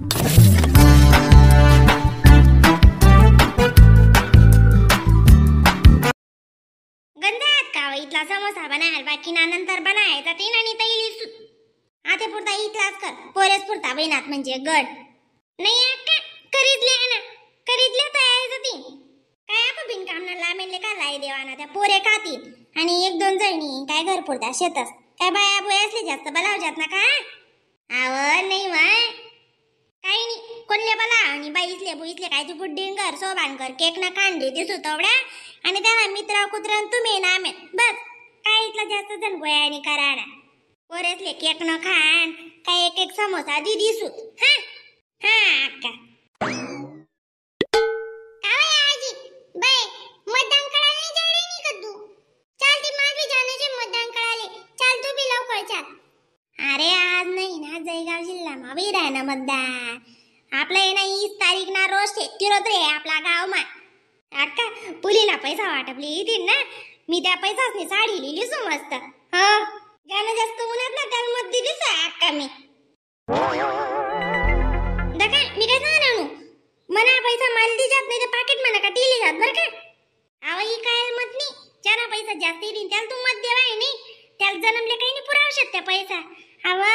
गंधात का हो? इथला समोसा बनायल बाकी नंतर नंतर बनायचा तीन आणि तैली आता पुरता इथलाच कर पोरेस पुरता बहिणात म्हणजे गड नाही अक्का करीतले ना करीतले तयार ती काय आपण बिनकाम ना लामेले का लाई देवाना त्या पोरे खातील आणि एक दोन जणी काय घर पुरता शेतच काय बाया बुया असले जास्त बलावजात ना का आव नाही वा काही नाही कोणले बला आणि बाईसले बुईसले काय तू सोबान कर केक ना कांडे दिसू तवड्या आणि त्याला मित्र कुत्र तुम्ही नामे बस काय इतला जास्त जण गोया आणि कराडा पोरेसले केक न खाण काय एक एक समोसा दी दिसू हा लवकर चाल अरे ह्या जळगाव जिल्हामा वीर आहे ना मद्दा आपलं हे ना ईस तारीख ना रोज शेतकिरोत रे आपला गाव मा अक्का पुलीला पैसा वाटपली दिन ना मी त्या पैसासनी साडी लिहिली सो मस्त ह गाणं जास्त उन्हातला त्याला मत दिली आहे अक्का मी दका मी काय सांगणार मना पैसा माल दी जात नाही ते पाकिट म्हणा का दिली जात बरं का अहो ही काय मत नाही ज्याला पैसा जास्त येईल त्याला तू मत देवाय नाही त्याला जन्मले काही नाही पुरावू त्या पैसा अवा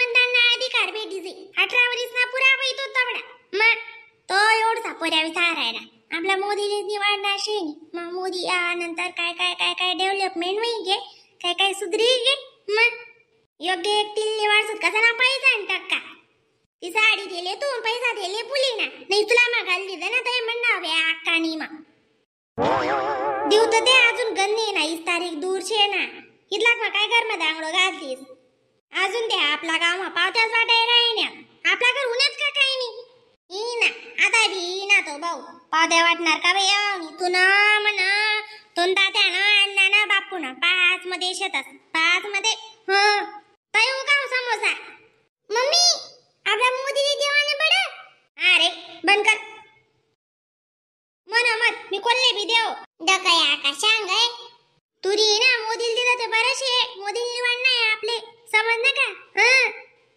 હાર બેઠી છે અઠરા વર્ષના પૂરા હોય તો તબડા માં તો एवढसा पोऱ्यावी राहिला आपला मोदी वाढणार शे मग मोदी नंतर काय काय काय काय डेव्हलपमेंट होईल गे काय काय सुधरी गे मग योग्य एक तिल्ली वाढसूत कसा ना पैसा टक्का ती साडी दिली तू पैसा दिले पुली ना नाही तुला मागायला दिलं ना तर म्हणणार बे अक्का नी मग देऊ तर ते अजून गन्नी ना हीच तारीख दूर छे ना इथला काय कर मग दांगडो घातलीस अजून द्या आपला गाव पावत्याच वाटाय ना आपला घर उन्हात का काही नाही ई ना आता भी ना तो भाऊ पावत्या वाटणार का बाई तू ना म्हणा तोन तात्या ना अण्णा ना बापू ना पाच मध्ये शेतात पाच मध्ये ह तय गाव समोसा मम्मी आपला मोदी देवाने पडे अरे बंद कर मना मत मी कोल्ले भी देव डकाय आकाशांग तुरी ना मोदी दिलं ते बरेचशे आहे मोदील आपले बंद का हां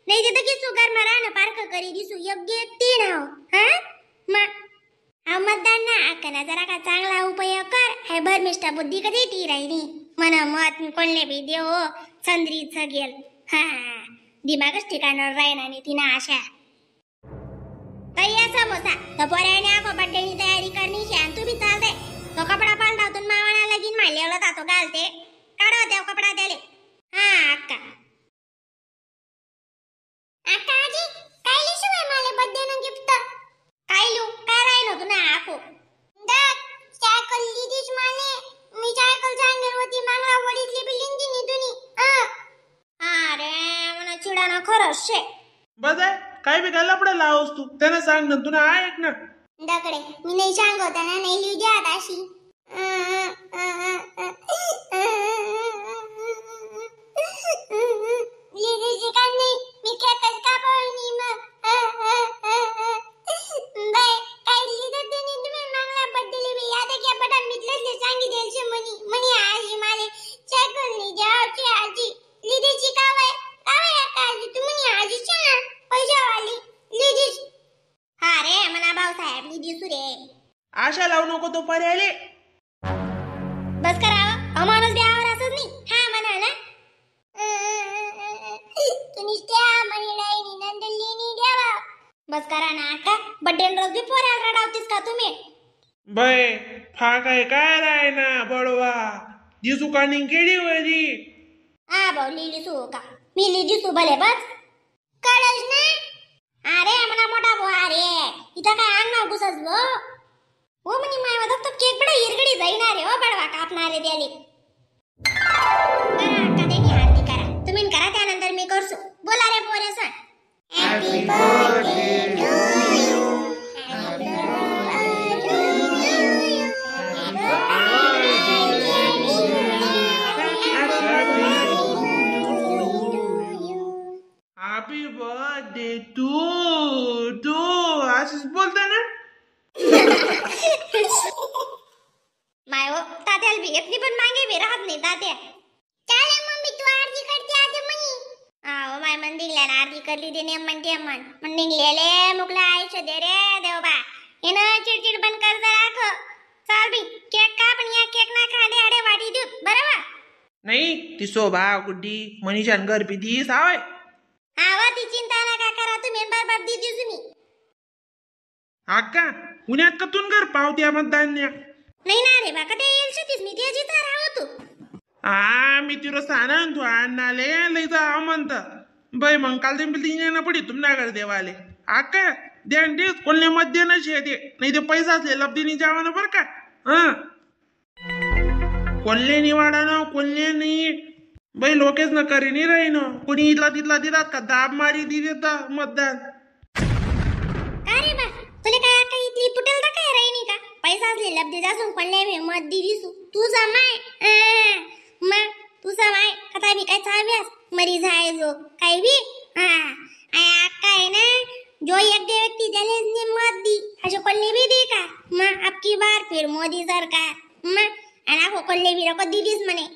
नहीं નહીં की તો કે ना पार्क करी પારખ કરી દીશું યોગ્ય તીણ આવ હા માં ना आकना जरा का चांगला उपयोग कर हे मिष्टा बुद्धी कधी ती राहिली मना मत कोणले बी हो चंद्री सगेल हा दिमागच ठिकाणावर राहीन आणि तिना आशा तैया समोसा तो पोऱ्याने आपो बड्डेनी तयारी करणी शान आणि तू भी चालते तो कपडा पालडावतून मावाला लगीन मारलेला जातो घालते काढो देव कपडा त्याले हा अक्का शे बस आहे काय बी घाला पडे लावस तू त्यांना सांग ना तुला ऐक ना दकडे मी नाही सांगत ना नाही लिहू द्या आता अशी लिहिण्याची काय नाही साहेब मी दिसू रे आशा लावू नको तो पर्यायले बस करावं अमानच द्यावर असंच नाही हा म्हणाला तुम्ही त्या म्हणलाय नंदलीनी द्यावा बस करा ना आता बड्डे रोजी पोराला रडावतीस का तुम्ही बय फाकाय काय राय ना बडवा दिसू का निंकेडी वरी आ बोलली लिहिली सू हो का मी लिहिली सू भले बस कळज ना अरे म्हणा मोठा भो अरे इथं काय अंगणावर घुसलो हो म्हणे माय मदत तो केक बडा हिरगडी जाईना रे हो बडवा कापणारे द्याले करा का देणी आरती करा तुम्ही करा त्यानंतर मी करसो बोला रे पोरे सांग हॅपी बर्थडे तू टू असंच बोलता ना माय हो तात्याला पण मागे बी राहत नाही तात्या चाले मम्मी तू आरती करते आज मनी आओ माय मन ले आरती कर ली देने नेम म्हणते मन ले ले मुकला आयुष्य दे रे देवबा हे ना चिडचिड बंद कर दे ख चाल बी केक का बनिया केक ना खाले अरे वाटी दूध बरोबर नाही ती शोभा गुड्डी मनीषान घर पिती सावे आवा ती चिंता नका करा तुम्ही बरबाद दिली तुम्ही अक्का उन्यात कतून घर पावत्या मतदान्या नाही ना रे बाका त्या येलशतीस मी ते तर आहो तू आ मी तिरो सानन तू अण्णाले लय जा म्हणत बाई मग काल ते बिल्डिंग येणं पडी घर देवाले अक्का द्यान दे कोणले मत देणं शे नाही ते पैसा असले जावा ना बरं का हा कोणले ना कोणले नाही बाई लोकेच न करीनी राहीन कोणी इथला तिथला दिलात का दाब मारी दि देता मतदान का रे बा तुला काय आता इथली पुटेल तर काय राहिनी का पैसा असले लब्धे जासून कोणल्या मी मत दिली सु तुझा माय म मग तुझा माय कथा मी काय चाव्यास मरी जाय जो काय बी हा आका आहे ना जो एक दे व्यक्ती त्याने मत दी असे कोणले बी दे का मग आपकी बार फिर मोदी सरकार मग आणि आखो कोणले बी रको दिलीस म्हणे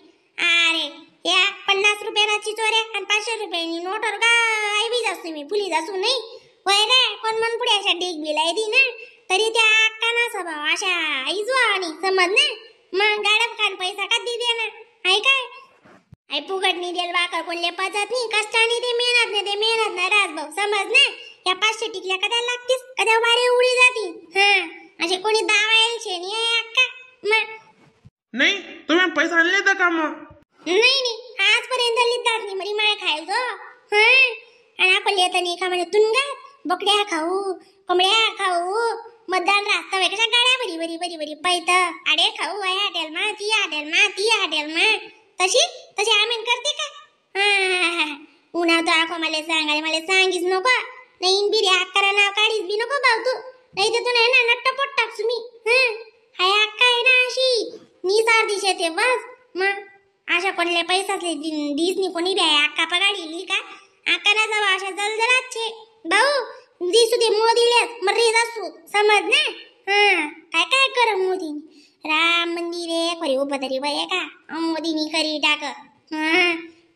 अरे या पन्नास रुपयाची चोरे आणि पाचशे रुपयाची नोट का बी जास्तू मी फुली जासू नाही होय रे कोण मन पुढे अशा डेग बिलाय दी ना तरी त्या अक्का ना स्वभाव अशा आई जो आणि समज ना मग गाडप काढ पैसा का दी देणार आहे काय आई फुगट नाही देल बाकर कोण ले पचत नाही कष्टाने ते मेहनत नाही ते मेहनत ना राज भाऊ समज ना या पाचशे टिकल्या कदा लागतीस कदा वारे उडी जाती हा असे कोणी दावा येईल शेणी आहे अक्का मग नाही तुम्ही पैसा आणले तर मग नाही नाही रेंदली दादनी मरी माय खायल हं हा आणि आपण येत नाही का म्हणजे तुंगात बकड्या खाऊ कोंबड्या खाऊ मतदान रास्ता वेगळ्या गाड्या बरी बरी बरी बरी पैत आडे खाऊ आहे आडेल मा ती आडेल मा ती आडेल मा तशी तशी आमेन करते का उन्हा तो आखो मला सांगाले मला सांगीच नको नाही बिरे आकारा नाव काढीच बी नको भाऊ तू नाही तर तू नाही ना नट्ट पोट टाकसू मी हं हाय अक्का आहे ना अशी नीच अर्धी शेते बस मग आपणले पैसासले दिसनी कोणी बी आहे अक्का पगाडीली का अक्का ना जावा अशा छे भाऊ दिसू दे मोदीलेच मरीज असू समज ना हा काय काय कर मोदी राम मंदिर आहे खरी उभं तरी बाय का मोदीनी खरी टाक हा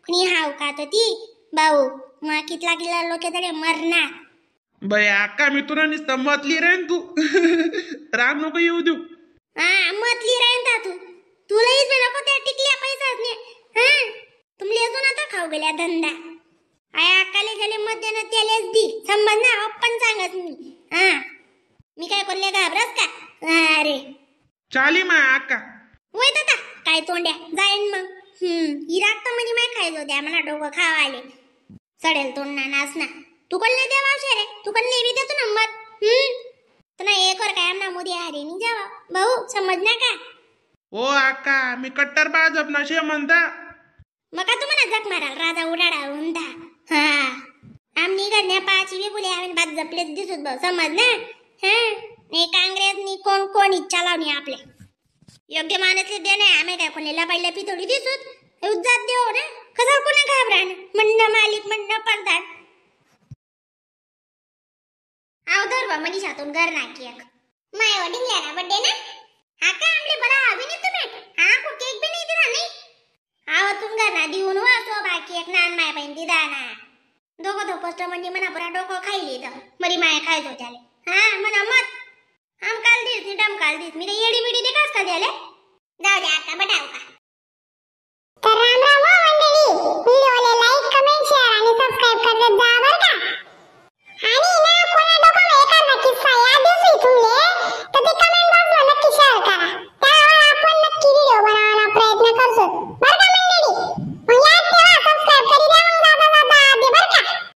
कुणी हाव का तर ती भाऊ मग कितला किला लोक तरी मरणार बाय अक्का मी तुला नुसतं मतली राहीन तू राम नको येऊ देऊ हा मतली राहीन का तू तुलाही नको त्या टिकल्या पैसासने हा तुमले अजून आता खाऊ गेल्या धंदा आया अकाले गेले मध्ये ना त्यालेच दी संबंध ना पण सांगत मी हा मी काय कोणले घाबरस का अरे चाली मा अक्का वय दादा काय तोंड्या जाईन मग हम्म इराक तर म्हणजे माय खायचो द्या मला डोकं खावाले सडेल तोंड ना नाच ना तू कोणले द्या वावशे रे तू पण बी देतो मत हम्म तुला एक और काय ना मोदी हरे नि जावा भाऊ समज ना का ओ आका मी कट्टर बाळजप नशे म्हणता मका तुम्हाला जग मारा राजा उडाडा उंदा हा आम्ही गण्या पाचवी बुले आम्ही बाद जपले दिसत बघ समज ना हा नाही काँग्रेस नी कोण कोण इच्छा लावणी आपले योग्य मानतले दे नाही आम्ही काय कोणी पहिले पी थोडी दिसत उज्जात देऊ ना कसा कोणा घाबरान म्हणणं मालिक म्हणणं पडतात आवधर बा मनीषातून घर नाकी एक माय वडील ना बड्डे ना ಆಕ ಅಂಬ್ಲಿ ಬಲ ಅಭಿನೀತ ಬೇಕ ಆಕು ಕೇಕ್ ಬಿ ನೀದಿರ ನೀ ಆವ ತುಂಗ ನದಿ ಉನುವ ಸೋಬಾ ಕೇಕ್ ನಾನ್ ಮಾಯ ಬೈನ್ ದಿದಾನ दाना। तो पोस्टर म्हणजे मना पुरा डोकं खाई तर मरी माया खायचो त्याले हा मना मत आम काल दिस नी काल दिस मी काही बिडी देखास का द्याले जाऊ द्या आता बटाव का तर राम राम हो, मंडळी